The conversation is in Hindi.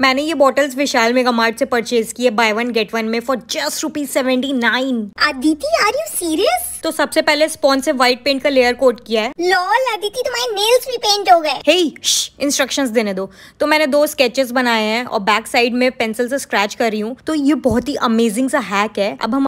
मैंने ये बॉटल्स विशाल मेगा मार्ट से परचेज किए बाय वन गेट वन में for just rupees seventy nine Aditi are you serious तो सबसे पहले स्पॉन्ज से व्हाइट पेंट का लेयर कोट किया है लॉल आदिति तुम्हारे नेल्स भी पेंट हो गए हे इंस्ट्रक्शंस देने दो तो मैंने दो स्केचेस बनाए हैं और बैक साइड में पेंसिल से स्क्रैच कर रही हूँ तो ये बहुत ही अमेजिंग सा हैक है अब हम